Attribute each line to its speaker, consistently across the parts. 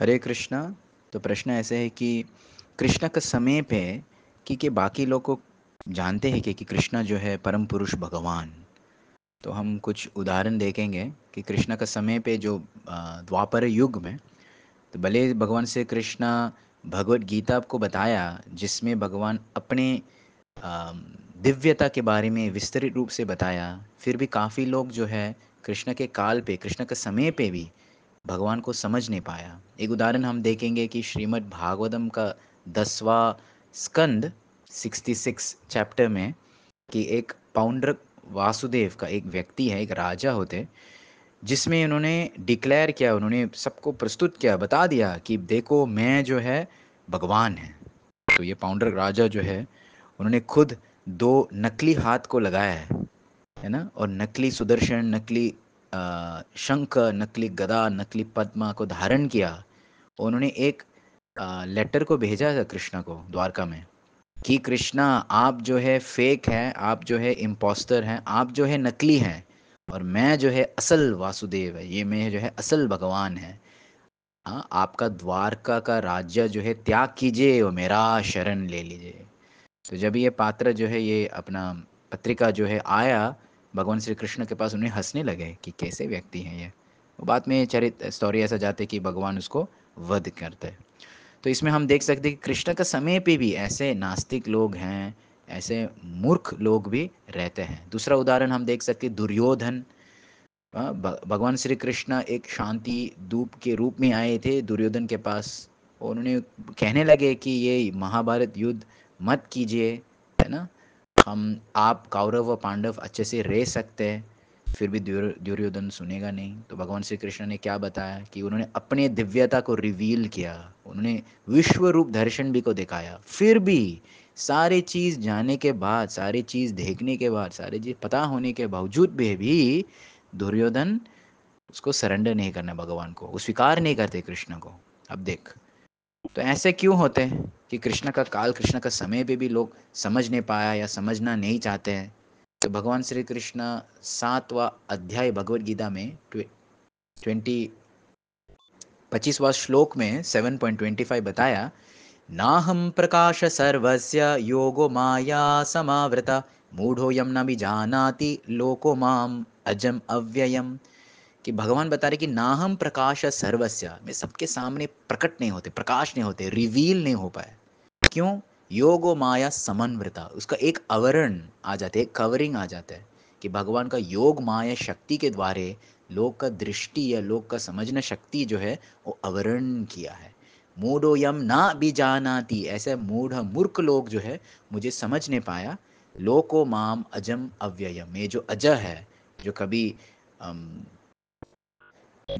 Speaker 1: हरे कृष्णा तो प्रश्न ऐसे है कि कृष्ण का समय पे कि के बाकी लोग को जानते हैं कि कृष्णा जो है परम पुरुष भगवान तो हम कुछ उदाहरण देखेंगे कि कृष्ण का समय पे जो द्वापर युग में तो भले भगवान से कृष्णा भगवत गीता को बताया जिसमें भगवान अपने दिव्यता के बारे में विस्तृत रूप से बताया फिर भी काफ़ी लोग जो है कृष्ण के काल पे कृष्ण के समय पे भी भगवान को समझ नहीं पाया एक उदाहरण हम देखेंगे कि श्रीमद् भागवतम का दसवा स्कंद 66 चैप्टर में कि एक पाउंडर वासुदेव का एक व्यक्ति है एक राजा होते जिसमें उन्होंने डिक्लेयर किया उन्होंने सबको प्रस्तुत किया बता दिया कि देखो मैं जो है भगवान है तो ये पाउंडर राजा जो है उन्होंने खुद दो नकली हाथ को लगाया है है ना और नकली सुदर्शन नकली शंख नकली गदा नकली पद्मा को धारण किया उन्होंने एक लेटर को भेजा था कृष्णा को द्वारका में कि कृष्णा आप जो है फेक है आप जो है इम्पोस्टर हैं आप जो है नकली हैं और मैं जो है असल वासुदेव है ये मैं जो है असल भगवान है हाँ आपका द्वारका का राज्य जो है त्याग कीजिए और मेरा शरण ले लीजिए तो जब ये पात्र जो है ये अपना पत्रिका जो है आया भगवान श्री कृष्ण के पास उन्हें हंसने लगे कि कैसे व्यक्ति हैं ये बाद में चरित स्टोरी ऐसा जाते कि भगवान उसको वध करते हैं तो इसमें हम देख सकते कि कृष्ण का समय पे भी ऐसे नास्तिक लोग हैं ऐसे मूर्ख लोग भी रहते हैं दूसरा उदाहरण हम देख सकते दुर्योधन हाँ, भगवान श्री कृष्ण एक शांति दूप के रूप में आए थे दुर्योधन के पास और उन्हें कहने लगे कि ये महाभारत युद्ध मत कीजिए है ना हम आप कौरव व पांडव अच्छे से रह सकते हैं फिर भी दुर्योधन सुनेगा नहीं तो भगवान श्री कृष्ण ने क्या बताया कि उन्होंने अपने दिव्यता को रिवील किया उन्होंने विश्व रूप दर्शन भी को दिखाया फिर भी सारे चीज़ जाने के बाद सारी चीज़ देखने के बाद सारे चीज़ पता होने के बावजूद भी भी दुर्योधन उसको सरेंडर नहीं करना भगवान को स्वीकार नहीं करते कृष्ण को अब देख तो ऐसे क्यों होते हैं कि कृष्ण का काल कृष्ण का समय पे भी लोग समझ नहीं पाया या समझना नहीं चाहते हैं तो भगवान श्री कृष्ण सातवा अध्याय भगवद गीता में ट्वेंटी पच्चीसवा श्लोक में सेवन पॉइंट ट्वेंटी फाइव बताया नाहम प्रकाश सर्वस्य योगो माया समावृता मूढ़ो न भी जानाति लोको माम अजम अव्ययम कि भगवान बता रहे कि ना हम प्रकाश सर्वस्या मैं सबके सामने प्रकट नहीं होते प्रकाश नहीं होते रिवील नहीं हो पाए क्यों योगो माया समन्वृता उसका एक आवरण आ जाता है एक कवरिंग आ जाता है कि भगवान का योग माया शक्ति के द्वारे लोग का दृष्टि या लोग का समझना शक्ति जो है वो आवरण किया है मूडो यम ना भी जानाती ऐसे मूढ़ मूर्ख लोग जो है मुझे समझ नहीं पाया लोको माम अजम अव्ययम ये जो अज है जो कभी अम,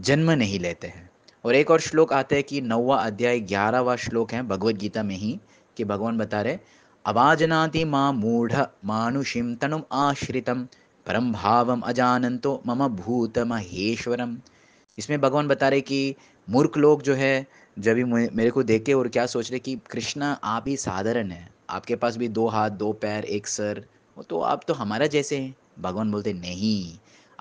Speaker 1: जन्म नहीं लेते हैं और एक और श्लोक आता है कि नौवा अध्याय ग्यारहवा श्लोक है भगवत गीता में ही कि भगवान बता रहे अवाजनाति माँ मूढ़ मानुषिम तनु आश्रितम परम भाव अजानंतो मम भूत महेश्वरम इसमें भगवान बता रहे कि मूर्ख लोग जो है जब भी मेरे को देखे और क्या सोच रहे कि कृष्णा आप ही साधारण है आपके पास भी दो हाथ दो पैर एक सर तो आप तो हमारा जैसे हैं भगवान बोलते नहीं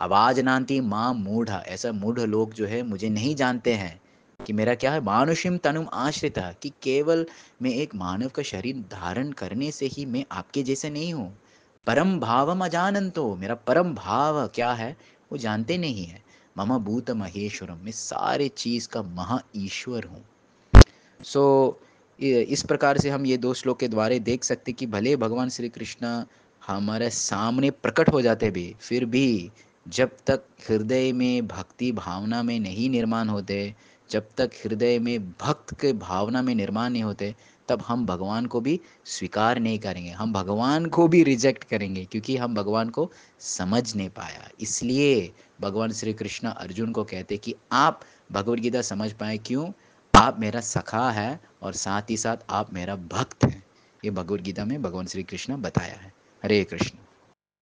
Speaker 1: आवाज नानती माँ मूढ़ ऐसा मूढ़ लोग जो है मुझे नहीं जानते हैं कि मेरा क्या है मानुषिम तनुम आश्रित कि केवल मैं एक मानव का शरीर धारण करने से ही मैं आपके जैसे नहीं हूँ परम भावम अजानंतो मेरा परम भाव क्या है वो जानते नहीं है मम भूत महेश्वरम मैं सारे चीज़ का महा ईश्वर हूँ सो so, इस प्रकार से हम ये दो श्लोक के द्वारा देख सकते कि भले भगवान श्री कृष्ण हमारे सामने प्रकट हो जाते भी फिर भी जब तक हृदय में भक्ति भावना में नहीं निर्माण होते जब तक हृदय में भक्त के भावना में निर्माण नहीं होते तब हम भगवान को भी स्वीकार नहीं करेंगे हम भगवान को भी रिजेक्ट करेंगे क्योंकि हम भगवान को समझ नहीं पाया इसलिए भगवान श्री कृष्ण अर्जुन को कहते कि आप भगवदगीता समझ पाए क्यों आप मेरा सखा है और साथ ही साथ आप मेरा भक्त हैं ये भगवदगीता में भगवान श्री कृष्ण बताया है हरे कृष्ण